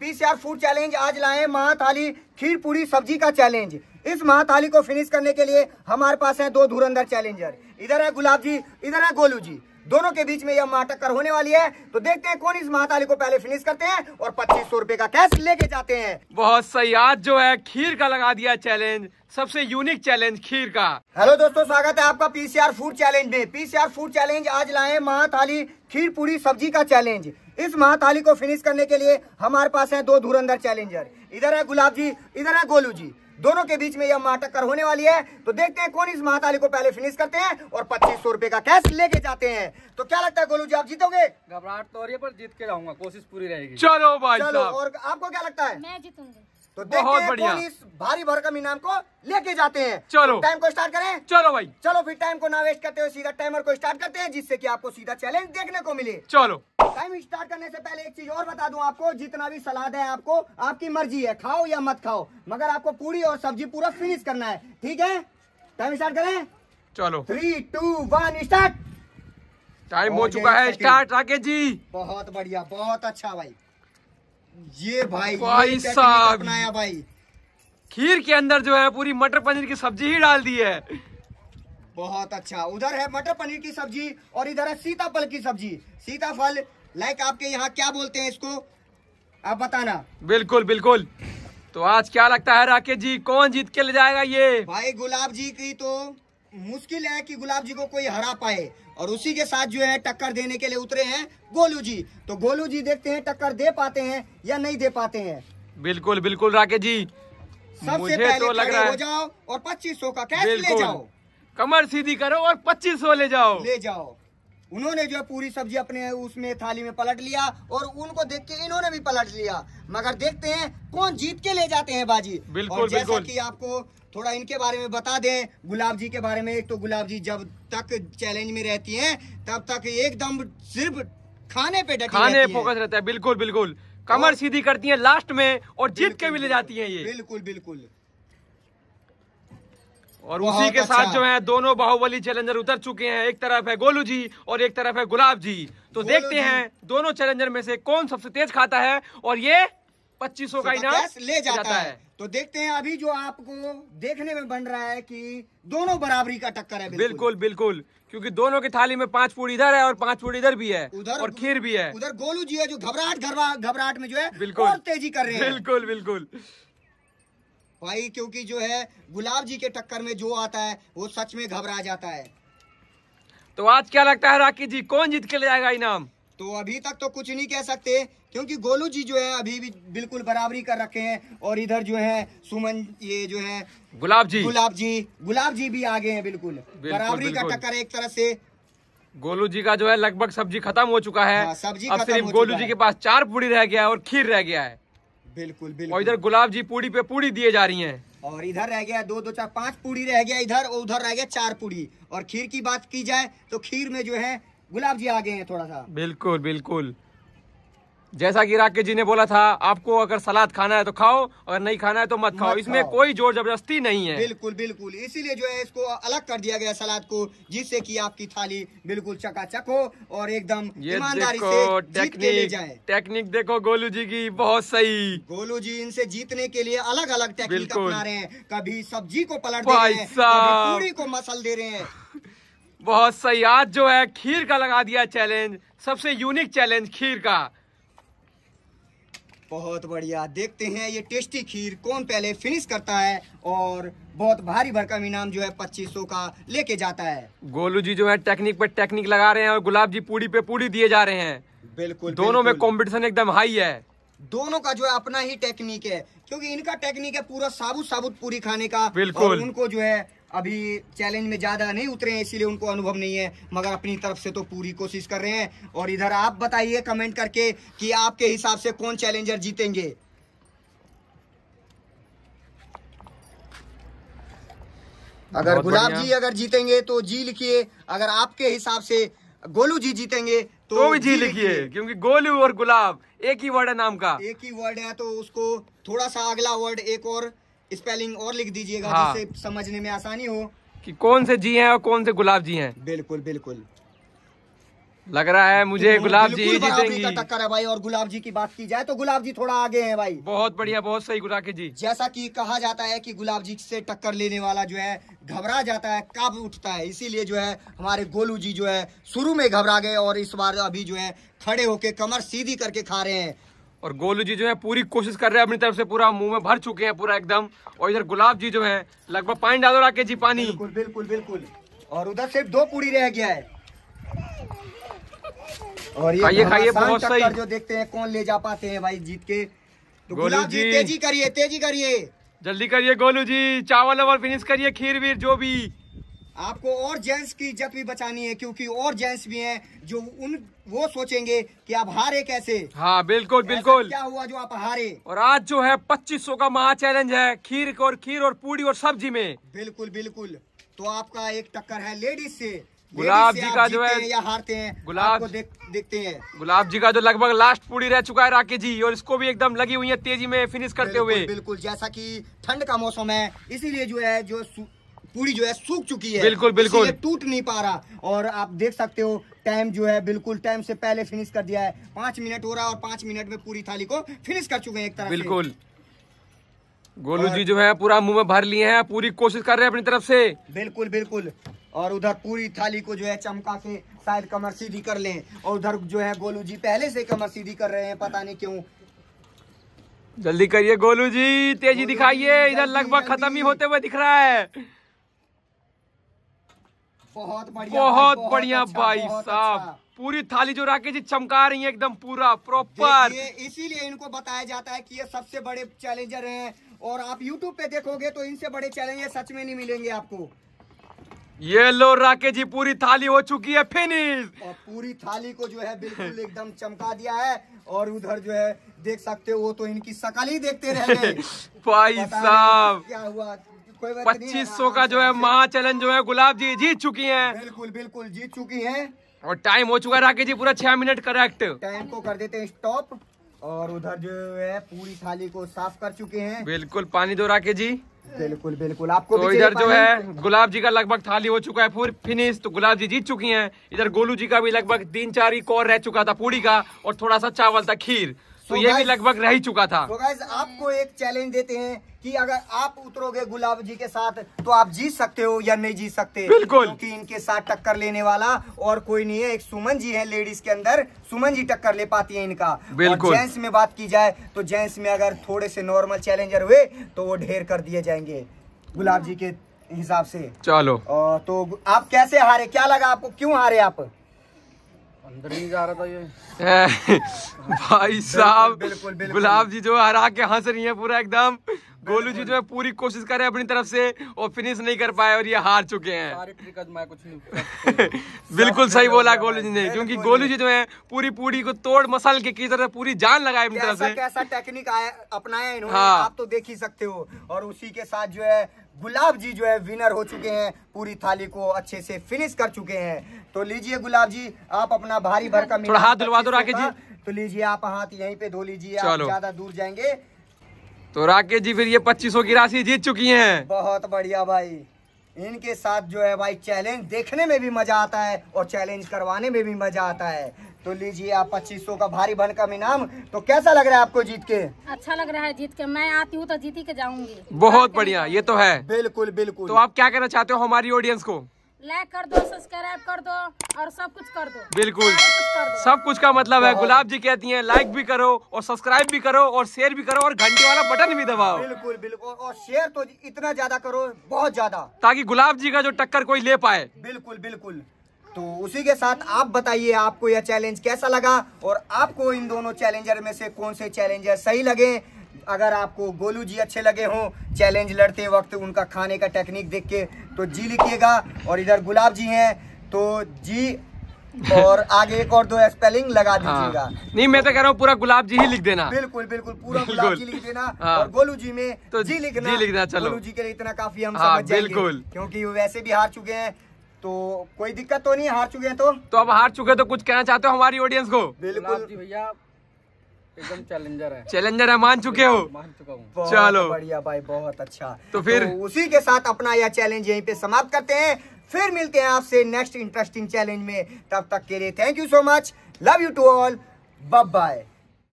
Piece यार food challenge आज लाए महाथाली खीर पूरी सब्जी का चैलेंज इस महाथाली को फिनिश करने के लिए हमारे पास है दो धुरंधर चैलेंजर इधर है गुलाब जी इधर है गोलू जी दोनों के बीच में यह महाटक्कर होने वाली है तो देखते हैं कौन इस महाताली को पहले फिनिश करते हैं और पच्चीस सौ रूपए का कैश लेके जाते हैं बहुत सही आज जो है खीर का लगा दिया चैलेंज सबसे यूनिक चैलेंज खीर का हेलो दोस्तों स्वागत है आपका पीसीआर फूड चैलेंज में पीसीआर फूड चैलेंज आज लाए महाथाली खीर पूरी सब्जी का चैलेंज इस महाताली को फिनिश करने के लिए हमारे पास है दो धुरंधर चैलेंजर इधर है गुलाब जी इधर है गोलू जी दोनों के बीच में यह महाटक्कर होने वाली है तो देखते हैं कौन इस महाताली को पहले फिनिश करते हैं और पच्चीस सौ रुपए का कैश लेके जाते हैं तो क्या लगता है गोलू जी आप जीतोगे घबराहट तो हो रही है पर जीत के जाऊंगा कोशिश पूरी रहेगी चलो भाई चलो और आपको क्या लगता है मैं जीतूंगी तो बहुत बढ़िया भारी भरकम इनाम को लेके जाते हैं तो चलो टाइम को स्टार्ट करें चलो भाई चलो फिर टाइम को ना वेस्ट करते हुए सीधा टाइमर को स्टार्ट करते हैं जिससे कि आपको सीधा चैलेंज देखने को मिले चलो टाइम स्टार्ट करने से पहले एक चीज और बता दूं आपको जितना भी सलाद है आपको आपकी मर्जी है खाओ या मत खाओ मगर आपको पूरी और सब्जी पूरा फिनिश करना है ठीक है टाइम स्टार्ट करें चलो three two one start time हो चुका है स्टार्ट राकेश जी बहुत बढ़िया बहुत अच्छा भाई ये भाई भाई साहब भाई खीर के अंदर जो है पूरी मटर पनीर की सब्जी ही डाल दी है बहुत अच्छा उधर है मटर पनीर की सब्जी और इधर है सीताफल की सब्जी सीताफल लाइक आपके यहाँ क्या बोलते हैं इसको आप बताना बिल्कुल बिल्कुल तो आज क्या लगता है राकेश जी कौन जीत के ले जाएगा ये भाई गुलाब जी की तो मुश्किल है कि गुलाब जी को कोई हरा पाए और उसी के साथ जो है टक्कर देने के लिए उतरे हैं गोलू जी तो गोलू जी देखते हैं टक्कर दे पाते हैं या नहीं दे पाते हैं बिल्कुल बिल्कुल राकेश जी सबसे पहले तो लग रहा है। हो जाओ और पच्चीस सौ का कैश ले जाओ कमर सीधी करो और पच्चीस सौ ले जाओ ले जाओ उन्होंने जो पूरी सब्जी अपने उसमें थाली में पलट लिया और उनको देख के इन्होंने भी पलट लिया मगर देखते हैं कौन जीत के ले जाते हैं बाजी बिल्कुल और जैसा कि आपको थोड़ा इनके बारे में बता दें गुलाब जी के बारे में एक तो गुलाब जी जब तक चैलेंज में रहती हैं तब तक एकदम सिर्फ खाने पे खाने फोकस रहता है बिल्कुल बिल्कुल कमर सीधी करती है लास्ट में और जीत के भी ले जाती है ये बिल्कुल बिल्कुल और उसी के अच्छा। साथ जो है दोनों बाहुबली चैलेंजर उतर चुके हैं एक तरफ है गोलू जी और एक तरफ है गुलाब जी तो देखते हैं दोनों चैलेंजर में से कौन सबसे तेज खाता है और ये पच्चीस का इनाम ले जाता, है।, है तो देखते हैं अभी जो आपको देखने में बन रहा है कि दोनों बराबरी का टक्कर है बिल्कुल बिल्कुल क्योंकि दोनों की थाली में पांच फूट इधर है और पांच फूट इधर भी है उधर और खीर भी है उधर गोलू जी है जो घबराहट घबराहट में जो है बिल्कुल तेजी कर रहे हैं बिल्कुल बिल्कुल भाई क्योंकि जो है गुलाब जी के टक्कर में जो आता है वो सच में घबरा जाता है तो आज क्या लगता है राखी जी कौन जीत के ले जाएगा इनाम तो अभी तक तो कुछ नहीं कह सकते क्योंकि गोलू जी जो है अभी भी बिल्कुल बराबरी कर रखे हैं और इधर जो है सुमन ये जो है गुलाब जी गुलाब जी गुलाब जी भी आगे हैं बिल्कुल, बिल्कुल बराबरी बिल्कुल। का टक्कर एक तरह से गोलू जी का जो है लगभग सब्जी खत्म हो चुका है हाँ, सब्जी अब सिर्फ गोलू जी के पास चार पूरी रह गया है और खीर रह गया है बिल्कुल बिल्कुल और इधर गुलाब जी पूरी पे पूरी दिए जा रही हैं और इधर रह गया दो दो चार पांच पूरी रह गया इधर और उधर रह गया चार पूरी और खीर की बात की जाए तो खीर में जो है गुलाब जी आ गए हैं थोड़ा सा बिल्कुल बिल्कुल जैसा कि राकेश जी ने बोला था आपको अगर सलाद खाना है तो खाओ अगर नहीं खाना है तो मत खाओ मत इसमें खाओ। कोई जोर जबरदस्ती नहीं है बिल्कुल बिल्कुल इसीलिए जो है इसको अलग कर दिया गया सलाद को जिससे कि आपकी थाली बिल्कुल चकाचक हो और एकदम ईमानदारी से टेक्निक टेक्निक देखो गोलू जी की बहुत सही गोलू जी इनसे जीतने के लिए अलग अलग टेक्निक अपना रहे हैं कभी सब्जी को पलट दे रहे हैं पूरी को मसल दे रहे हैं बहुत सही आज जो है खीर का लगा दिया चैलेंज सबसे यूनिक चैलेंज खीर का बहुत बढ़िया देखते हैं ये टेस्टी खीर कौन पहले फिनिश करता है और बहुत भारी भरकम इनाम जो है पच्चीस सौ का लेके जाता है गोलू जी जो है टेक्निक पर टेक्निक लगा रहे हैं और गुलाब जी पूरी पे पूरी दिए जा रहे हैं बिल्कुल दोनों बिल्कुल। में कॉम्पिटिशन एकदम हाई है दोनों का जो है अपना ही टेक्निक है क्योंकि इनका टेक्निक है पूरा साबुत साबुत पूरी खाने का बिल्कुल उनको जो है अभी चैलेंज में ज़्यादा नहीं उतरे हैं इसीलिए उनको अनुभव नहीं है मगर अपनी तरफ से तो पूरी कोशिश कर रहे हैं और इधर आप बताइए कमेंट करके कि आपके हिसाब से कौन चैलेंजर जीतेंगे अगर गुलाब जी अगर जीतेंगे तो जी लिखिए अगर आपके हिसाब से गोलू जी जीतेंगे तो, तो भी जी, जी लिखिए क्योंकि गोलू और गुलाब एक ही वर्ड है नाम का एक ही वर्ड है तो उसको थोड़ा सा अगला वर्ड एक और स्पेलिंग और लिख दीजिएगा हाँ। जिससे समझने में आसानी हो कि कौन से जी हैं और कौन से गुलाब जी हैं बिल्कुल बिल्कुल लग रहा है मुझे गुलाब जी जीतेंगी टक्कर है भाई और गुलाब जी की बात की जाए तो गुलाब जी थोड़ा आगे हैं भाई बहुत बढ़िया बहुत सही गुलाब जी जैसा कि कहा जाता है कि गुलाब जी से टक्कर लेने वाला जो है घबरा जाता है काब उठता है इसीलिए जो है हमारे गोलू जी जो है शुरू में घबरा गए और इस बार अभी जो है खड़े होके कमर सीधी करके खा रहे हैं और गोलू जी जो है पूरी कोशिश कर रहे हैं अपनी तरफ से पूरा मुंह में भर चुके हैं पूरा एकदम और इधर गुलाब जी जो है लगभग पानी डालो राकेश जी पानी बिल्कुल बिल्कुल बिल्कुल और उधर सिर्फ दो पूरी रह गया है और ये खाइए बहुत सही जो देखते हैं कौन ले जा पाते हैं भाई जीत के तो गोलू जी तेजी करिए तेजी करिए जल्दी करिए गोलू जी चावल वावल फिनिश करिए खीर वीर जो भी आपको और जेंट्स की इज्जत भी बचानी है क्योंकि और जेंट्स भी हैं जो उन वो सोचेंगे कि आप हारे कैसे हाँ बिल्कुल बिल्कुल क्या हुआ जो आप हारे और आज जो है पच्चीस सौ का महा चैलेंज है खीर और खीर और पूरी और सब्जी में बिल्कुल बिल्कुल तो आपका एक टक्कर है लेडीज से गुलाब जी का जो है या हारते हैं गुलाब देख, देखते हैं गुलाब जी का जो लगभग लास्ट पूरी रह चुका है राकेश जी और इसको भी एकदम लगी हुई है तेजी में फिनिश करते हुए बिल्कुल जैसा कि ठंड का मौसम है इसीलिए जो है जो पूरी जो है सूख चुकी है बिल्कुल बिल्कुल टूट नहीं पा रहा और आप देख सकते हो टाइम जो है बिल्कुल टाइम से पहले फिनिश कर दिया है पांच मिनट हो रहा है और पांच मिनट में पूरी थाली को फिनिश कर चुके हैं एक तरह बिल्कुल गोलू जी जो है पूरा मुंह में भर लिए हैं पूरी कोशिश कर रहे हैं अपनी तरफ से बिल्कुल बिल्कुल और उधर पूरी थाली को जो है चमका के शायद कमर सीधी कर लें और उधर जो है गोलू जी पहले से कमर सीधी कर रहे हैं पता नहीं क्यों जल्दी करिए गोलू जी तेजी दिखाइए इधर लगभग खत्म ही होते हुए दिख रहा है बहुत बढ़िया बहुत बढ़िया भाई अच्छा, साहब अच्छा। पूरी थाली जो राकेश जी चमका रही है एकदम पूरा प्रॉपर इसीलिए इनको बताया जाता है कि ये सबसे बड़े चैलेंजर हैं और आप YouTube पे देखोगे तो इनसे बड़े चैलेंजर सच में नहीं मिलेंगे आपको ये लो राकेश जी पूरी थाली हो चुकी है फिनिश और पूरी थाली को जो है बिल्कुल एकदम चमका दिया है और उधर जो है देख सकते हो तो इनकी सकल ही देखते रहे भाई साहब क्या हुआ पच्चीस सौ हाँ, का जो है महा हाँ। चैलेंज जो है गुलाब जी जीत चुकी है बिल्कुल बिल्कुल जीत चुकी है और टाइम हो चुका है राकेश जी पूरा छह मिनट करेक्ट टाइम को कर देते हैं स्टॉप और उधर जो है पूरी थाली को साफ कर चुके हैं बिल्कुल पानी दो राकेश जी बिल्कुल बिल्कुल आपको तो इधर जो है गुलाब जी का लगभग थाली हो चुका है पूरी फिनिश तो गुलाब जी जीत चुकी हैं इधर गोलू जी का भी लगभग तीन चार ही कौर रह चुका था पूरी का और थोड़ा सा चावल था खीर तो ये भी लगभग रह ही चुका था तो आपको एक चैलेंज देते हैं कि अगर आप उतरोगे गुलाब जी के साथ तो आप जीत सकते हो या नहीं जीत सकते बिल्कुल क्योंकि तो इनके साथ टक्कर लेने वाला और कोई नहीं है एक सुमन जी है लेडीज के अंदर सुमन जी टक्कर ले पाती है इनका बिल्कुल जेंट्स में बात की जाए तो जेंट्स में अगर थोड़े से नॉर्मल चैलेंजर हुए तो वो ढेर कर दिए जाएंगे गुलाब जी के हिसाब से चलो तो आप कैसे हारे क्या लगा आपको क्यों हारे आप अंदर नहीं जा रहा था ये भाई साहब गुलाब जी जो हरा के हंस रही है पूरा एकदम गोलू जी जो है पूरी कोशिश करे अपनी तरफ से और फिनिश नहीं कर पाए और ये हार चुके हैं बिल्कुल सही बोला गोलू जी ने क्योंकि गोलू जी जो है पूरी पूरी को तोड़ मसल के की तरह पूरी जान लगाए अपनी तरफ से कैसा टेक्निक अपनाया इन्होंने हाँ। आप तो देख ही सकते हो और उसी के साथ जो है गुलाब जी जो है विनर हो चुके हैं पूरी थाली को अच्छे से फिनिश कर चुके हैं तो लीजिए गुलाब जी आप अपना भारी भर का हाथ धुलवा दो राके जी तो लीजिए आप हाथ यहीं पे धो लीजिए आप ज्यादा दूर जाएंगे तो राकेश जी फिर ये पच्चीसों की राशि जीत चुकी हैं बहुत बढ़िया भाई इनके साथ जो है भाई चैलेंज देखने में भी मजा आता है और चैलेंज करवाने में भी मजा आता है तो लीजिए आप पच्चीस सौ का भारी का इनाम तो कैसा लग रहा है आपको जीत के अच्छा लग रहा है जीत के मैं आती हूँ तो जीती के जाऊंगी बहुत बढ़िया ये तो है बिल्कुल बिल्कुल तो आप क्या कहना चाहते हो हमारी ऑडियंस को लाइक कर दो सब्सक्राइब कर दो और सब कुछ कर दो बिल्कुल सब कुछ का मतलब है गुलाब जी कहती हैं लाइक भी करो और सब्सक्राइब भी करो और शेयर भी करो और घंटे वाला बटन भी दबाओ बिल्कुल बिल्कुल और शेयर तो इतना ज्यादा करो बहुत ज्यादा ताकि गुलाब जी का जो टक्कर कोई ले पाए बिल्कुल बिल्कुल तो उसी के साथ आप बताइए आपको यह चैलेंज कैसा लगा और आपको इन दोनों चैलेंजर में से कौन से चैलेंजर सही लगे अगर आपको गोलू जी अच्छे लगे हों चैलेंज लड़ते वक्त उनका खाने का टेक्निक देख के तो जी लिखिएगा और इधर गुलाब जी हैं तो जी और आगे एक और दो स्पेलिंग लगा हाँ। दीजिएगा हाँ। नहीं मैं तो कह रहा हूँ पूरा गुलाब जी ही लिख देना बिल्कुल बिल्कुल पूरा गुलाब जी लिख देना हाँ। और गोलू जी में तो जी लिखना जी लिखना चलो गोलू जी के लिए इतना काफी हम हाँ, समझ बिल्कुल क्योंकि वैसे भी हार चुके हैं तो कोई दिक्कत तो नहीं हार चुके हैं तो तो अब हार चुके तो कुछ कहना चाहते हो हमारी ऑडियंस को बिल्कुल भैया एकदम चैलेंजर है चैलेंजर है मान चुके हो मान चुका हूँ चलो बढ़िया भाई बहुत अच्छा तो फिर तो उसी के साथ अपना यह चैलेंज यहीं पे समाप्त करते हैं फिर मिलते हैं आपसे नेक्स्ट इंटरेस्टिंग चैलेंज में तब तक के लिए thank you so much love you to all bye